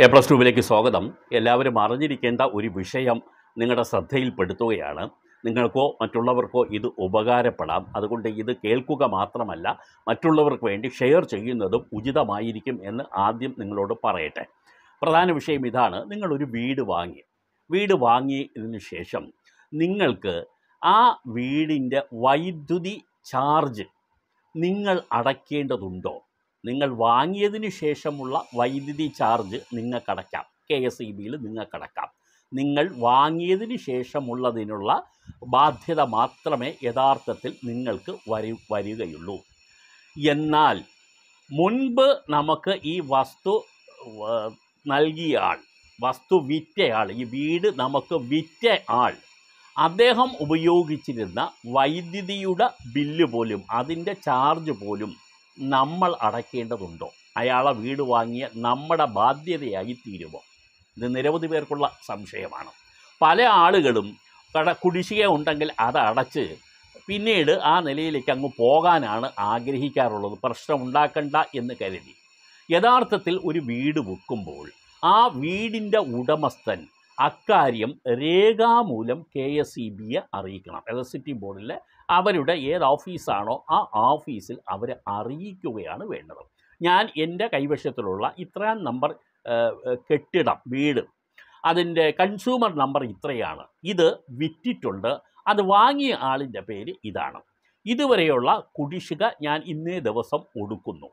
A plus ടുവിലേക്ക് സ്വാഗതം എല്ലാവരും അറിഞ്ഞിരിക്കേണ്ട ഒരു വിഷയം നിങ്ങളുടെ ശ്രദ്ധയിൽപ്പെടുത്തുകയാണ് നിങ്ങൾക്കോ മറ്റുള്ളവർക്കോ ഇത് ഉപകാരപ്പെടാം അതുകൊണ്ട് ഇത് കേൾക്കുക മാത്രമല്ല മറ്റുള്ളവർക്ക് വേണ്ടി ഷെയർ ചെയ്യുന്നതും ഉചിതമായിരിക്കും എന്ന് ആദ്യം നിങ്ങളോട് പറയട്ടെ പ്രധാന വിഷയം ഇതാണ് നിങ്ങളൊരു വീട് വാങ്ങി വീട് വാങ്ങിയതിന് ശേഷം നിങ്ങൾക്ക് ആ വീടിൻ്റെ വൈദ്യുതി ചാർജ് നിങ്ങൾ അടയ്ക്കേണ്ടതുണ്ടോ നിങ്ങൾ വാങ്ങിയതിന് ശേഷമുള്ള വൈദ്യുതി ചാർജ് നിങ്ങൾക്കടയ്ക്കാം കെ എസ് ഇ ബിയിൽ നിങ്ങൾക്കടയ്ക്കാം നിങ്ങൾ വാങ്ങിയതിന് ശേഷമുള്ളതിനുള്ള ബാധ്യത മാത്രമേ യഥാർത്ഥത്തിൽ നിങ്ങൾക്ക് വരു വരികയുള്ളൂ എന്നാൽ മുൻപ് നമുക്ക് ഈ വസ്തു നൽകിയ ആൾ വസ്തു വിറ്റയാൾ ഈ വീട് നമുക്ക് വിറ്റ ആൾ അദ്ദേഹം ഉപയോഗിച്ചിരുന്ന വൈദ്യുതിയുടെ ബില്ല് പോലും അതിൻ്റെ ചാർജ് പോലും നമ്മൾ അടയ്ക്കേണ്ടതുണ്ടോ അയാളെ വീട് വാങ്ങിയ നമ്മുടെ ബാധ്യതയായി തീരുമോ ഇത് നിരവധി പേർക്കുള്ള സംശയമാണ് പല ആളുകളും കട കുടിശ്ശിക ഉണ്ടെങ്കിൽ അത് അടച്ച് പിന്നീട് ആ നിലയിലേക്ക് അങ്ങ് പോകാനാണ് ആഗ്രഹിക്കാറുള്ളത് പ്രശ്നം ഉണ്ടാക്കണ്ട എന്ന് കരുതി യഥാർത്ഥത്തിൽ ഒരു വീട് വെക്കുമ്പോൾ ആ വീടിൻ്റെ ഉടമസ്ഥൻ അക്കാര്യം രേഖാമൂലം കെ എസ് ഇ ബിയെ അറിയിക്കണം ഇലക്ട്രിസിറ്റി ബോർഡിലെ അവരുടെ ഏത് ഓഫീസാണോ ആ ഓഫീസിൽ അവരെ അറിയിക്കുകയാണ് വേണ്ടത് ഞാൻ എൻ്റെ കൈവശത്തിലുള്ള ഇത്രയും നമ്പർ കെട്ടിടം വീട് അതിൻ്റെ കൺസ്യൂമർ നമ്പർ ഇത്രയാണ് ഇത് വിറ്റിട്ടുണ്ട് അത് വാങ്ങിയ ആളിൻ്റെ പേര് ഇതാണ് ഇതുവരെയുള്ള കുടിശ്ശിക ഞാൻ ഇന്നേ ദിവസം ഒടുക്കുന്നു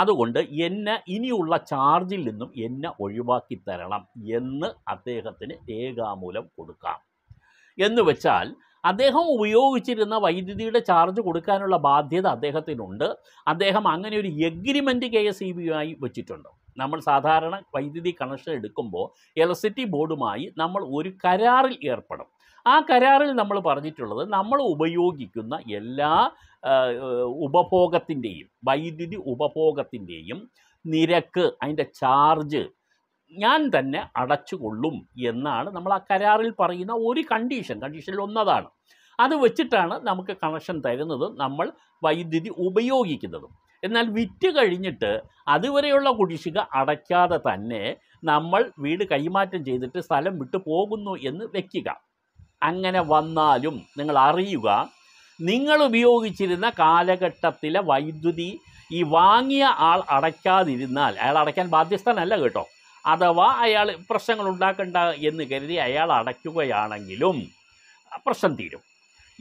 അതുകൊണ്ട് എന്നെ ഇനിയുള്ള ചാർജിൽ നിന്നും എന്നെ ഒഴിവാക്കി തരണം എന്ന് അദ്ദേഹത്തിന് രേഖാമൂലം കൊടുക്കാം എന്ന് വെച്ചാൽ അദ്ദേഹം ഉപയോഗിച്ചിരുന്ന വൈദ്യുതിയുടെ ചാർജ് കൊടുക്കാനുള്ള ബാധ്യത അദ്ദേഹത്തിനുണ്ട് അദ്ദേഹം അങ്ങനെ ഒരു എഗ്രിമെൻറ്റ് കെ എസ് ഇ വെച്ചിട്ടുണ്ട് നമ്മൾ സാധാരണ വൈദ്യുതി കണക്ഷൻ എടുക്കുമ്പോൾ ഇലക്ട്രിസിറ്റി ബോർഡുമായി നമ്മൾ ഒരു കരാറിൽ ഏർപ്പെടും ആ കരാറിൽ നമ്മൾ പറഞ്ഞിട്ടുള്ളത് നമ്മൾ ഉപയോഗിക്കുന്ന എല്ലാ ഉപഭോഗത്തിൻ്റെയും വൈദ്യുതി ഉപഭോഗത്തിൻ്റെയും നിരക്ക് അതിൻ്റെ ചാർജ് ഞാൻ തന്നെ അടച്ചുകൊള്ളും എന്നാണ് നമ്മൾ ആ കരാറിൽ പറയുന്ന ഒരു കണ്ടീഷൻ കണ്ടീഷനിൽ ഒന്നതാണ് അത് വെച്ചിട്ടാണ് നമുക്ക് കണക്ഷൻ തരുന്നത് നമ്മൾ വൈദ്യുതി ഉപയോഗിക്കുന്നതും എന്നാൽ വിറ്റ് കഴിഞ്ഞിട്ട് അതുവരെയുള്ള കുടിശ്ശിക അടയ്ക്കാതെ തന്നെ നമ്മൾ വീട് കൈമാറ്റം ചെയ്തിട്ട് സ്ഥലം വിട്ടു പോകുന്നു എന്ന് വെക്കുക അങ്ങനെ വന്നാലും നിങ്ങൾ അറിയുക നിങ്ങൾ ഉപയോഗിച്ചിരുന്ന കാലഘട്ടത്തിലെ വൈദ്യുതി ഈ വാങ്ങിയ ആൾ അടയ്ക്കാതിരുന്നാൽ അയാൾ അടയ്ക്കാൻ ബാധ്യസ്ഥനല്ല കേട്ടോ അഥവാ അയാൾ പ്രശ്നങ്ങൾ ഉണ്ടാക്കണ്ട എന്ന് കരുതി അയാൾ അടയ്ക്കുകയാണെങ്കിലും പ്രശ്നം തീരും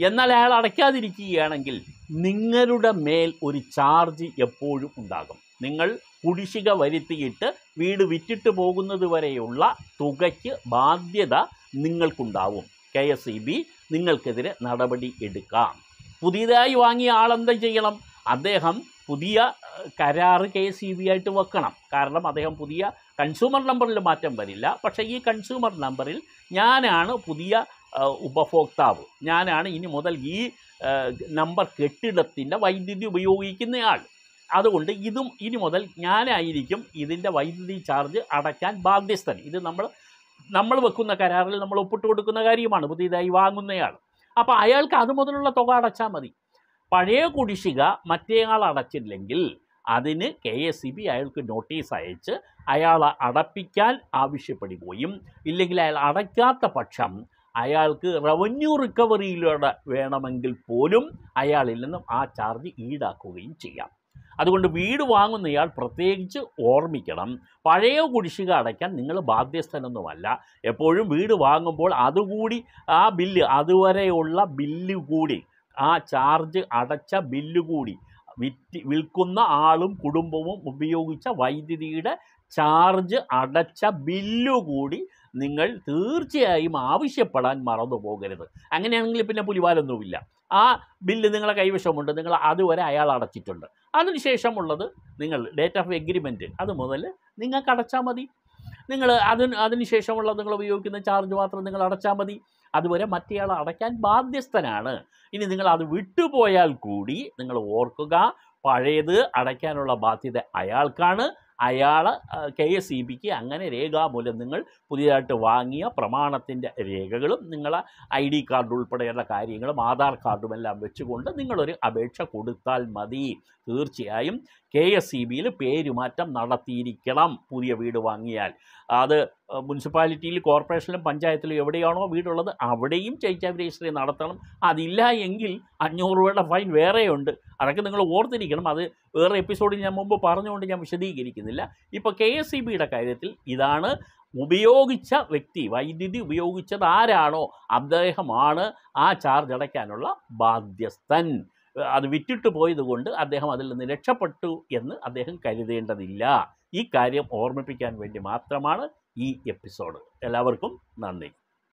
എന്നാൽ അയാൾ അടയ്ക്കാതിരിക്കുകയാണെങ്കിൽ നിങ്ങളുടെ മേൽ ഒരു ചാർജ് എപ്പോഴും ഉണ്ടാകും നിങ്ങൾ കുടിശ്ശിക വരുത്തിയിട്ട് വീട് വിറ്റിട്ട് പോകുന്നത് വരെയുള്ള തുകയ്ക്ക് ബാധ്യത നിങ്ങൾക്കുണ്ടാവും കെ എസ് ഇ ബി നിങ്ങൾക്കെതിരെ നടപടി എടുക്കാം പുതിയതായി വാങ്ങിയ ആളെന്താ ചെയ്യണം അദ്ദേഹം പുതിയ കരാറ് കെ എസ് ഇ ബി ആയിട്ട് വെക്കണം കാരണം അദ്ദേഹം പുതിയ കൺസ്യൂമർ നമ്പറിൽ മാറ്റം വരില്ല പക്ഷേ ഈ കൺസ്യൂമർ നമ്പറിൽ ഞാനാണ് പുതിയ ഉപഭോക്താവ് ഞാനാണ് ഇനി മുതൽ ഈ നമ്പർ കെട്ടിടത്തിൻ്റെ വൈദ്യുതി ഉപയോഗിക്കുന്നയാൾ അതുകൊണ്ട് ഇതും ഇനി മുതൽ ഞാനായിരിക്കും ഇതിൻ്റെ വൈദ്യുതി ചാർജ് അടയ്ക്കാൻ ബാധ്യസ്ഥൻ ഇത് നമ്മൾ നമ്മൾ വെക്കുന്ന കരാറിൽ നമ്മൾ ഒപ്പിട്ട് കൊടുക്കുന്ന കാര്യമാണ് പുതിയതായി വാങ്ങുന്നയാൾ അപ്പോൾ അയാൾക്ക് അത് മുതലുള്ള തുക അടച്ചാൽ മതി പഴയ കുടിശ്ശിക മറ്റേയാൾ അടച്ചില്ലെങ്കിൽ അതിന് കെ എസ് സി ബി അയാൾക്ക് നോട്ടീസ് അയച്ച് അയാളെ അടപ്പിക്കാൻ ആവശ്യപ്പെടുകയും ഇല്ലെങ്കിൽ അയാൾ അടയ്ക്കാത്ത പക്ഷം അയാൾക്ക് റവന്യൂ റിക്കവറിയിലൂടെ വേണമെങ്കിൽ പോലും അയാളിൽ നിന്നും ആ ചാർജ് ഈടാക്കുകയും ചെയ്യാം അതുകൊണ്ട് വീട് വാങ്ങുന്നയാൾ പ്രത്യേകിച്ച് ഓർമ്മിക്കണം പഴയ കുടിശ്ശിക അടയ്ക്കാൻ നിങ്ങൾ ബാധ്യസ്ഥനൊന്നുമല്ല എപ്പോഴും വീട് വാങ്ങുമ്പോൾ അതുകൂടി ആ ബില്ല് അതുവരെയുള്ള ബില്ല് കൂടി ആ ചാർജ് അടച്ച ബില്ല് കൂടി വിറ്റ് വിൽക്കുന്ന ആളും കുടുംബവും ഉപയോഗിച്ച വൈദ്യുതിയുടെ ചാർജ് അടച്ച ബില്ലു കൂടി നിങ്ങൾ തീർച്ചയായും ആവശ്യപ്പെടാൻ മറന്നു പോകരുത് അങ്ങനെയാണെങ്കിൽ പിന്നെ പുലിവാലൊന്നുമില്ല ആ ബില്ല് നിങ്ങളെ കൈവശമുണ്ട് നിങ്ങൾ അതുവരെ അയാൾ അടച്ചിട്ടുണ്ട് അതിനുശേഷമുള്ളത് നിങ്ങൾ ഡേറ്റ് ഓഫ് എഗ്രിമെൻറ്റ് അത് മുതൽ നിങ്ങൾക്ക് അടച്ചാൽ മതി നിങ്ങൾ അതിന് അതിനുശേഷമുള്ള നിങ്ങൾ ഉപയോഗിക്കുന്ന ചാർജ് മാത്രം നിങ്ങൾ അടച്ചാൽ മതി അതുവരെ മറ്റേയാൾ അടയ്ക്കാൻ ബാധ്യസ്ഥനാണ് ഇനി നിങ്ങൾ അത് വിട്ടുപോയാൽ കൂടി നിങ്ങൾ ഓർക്കുക പഴയത് അടയ്ക്കാനുള്ള ബാധ്യത അയാൾക്കാണ് അയാൾ കെ എസ് ഇ ബിക്ക് അങ്ങനെ രേഖാമൂലം നിങ്ങൾ പുതിയതായിട്ട് വാങ്ങിയ പ്രമാണത്തിൻ്റെ രേഖകളും നിങ്ങളെ ഐ ഡി കാർഡ് ഉൾപ്പെടെയുള്ള കാര്യങ്ങളും ആധാർ കാർഡും എല്ലാം വെച്ചുകൊണ്ട് നിങ്ങളൊരു അപേക്ഷ കൊടുത്താൽ മതി തീർച്ചയായും കെ എസ് ഇ ബിയിൽ പേരുമാറ്റം നടത്തിയിരിക്കണം പുതിയ വീട് വാങ്ങിയാൽ അത് മുനിസിപ്പാലിറ്റിയിൽ കോർപ്പറേഷനിലും പഞ്ചായത്തിലും എവിടെയാണോ വീടുള്ളത് അവിടെയും ചൈൽഡ് രജിസ്ട്രി നടത്തണം അതില്ല എങ്കിൽ അഞ്ഞൂറ് രൂപയുടെ ഫൈൻ വേറെയുണ്ട് അതൊക്കെ നിങ്ങൾ ഓർത്തിരിക്കണം അത് വേറെ എപ്പിസോഡിൽ ഞാൻ മുമ്പ് പറഞ്ഞുകൊണ്ട് ഞാൻ വിശദീകരിക്കുന്നില്ല ഇപ്പോൾ കെ എസ് ഇ ബിയുടെ കാര്യത്തിൽ ഇതാണ് ഉപയോഗിച്ച വ്യക്തി വൈദ്യുതി ഉപയോഗിച്ചത് ആരാണോ അദ്ദേഹമാണ് ആ ചാർജ് അടയ്ക്കാനുള്ള ബാധ്യസ്ഥൻ അത് വിറ്റിട്ട് പോയതുകൊണ്ട് അദ്ദേഹം അതിൽ നിന്ന് രക്ഷപ്പെട്ടു എന്ന് അദ്ദേഹം കരുതേണ്ടതില്ല ഈ കാര്യം ഓർമ്മിപ്പിക്കാൻ വേണ്ടി മാത്രമാണ് ഈ എപ്പിസോഡ് എല്ലാവർക്കും നന്ദി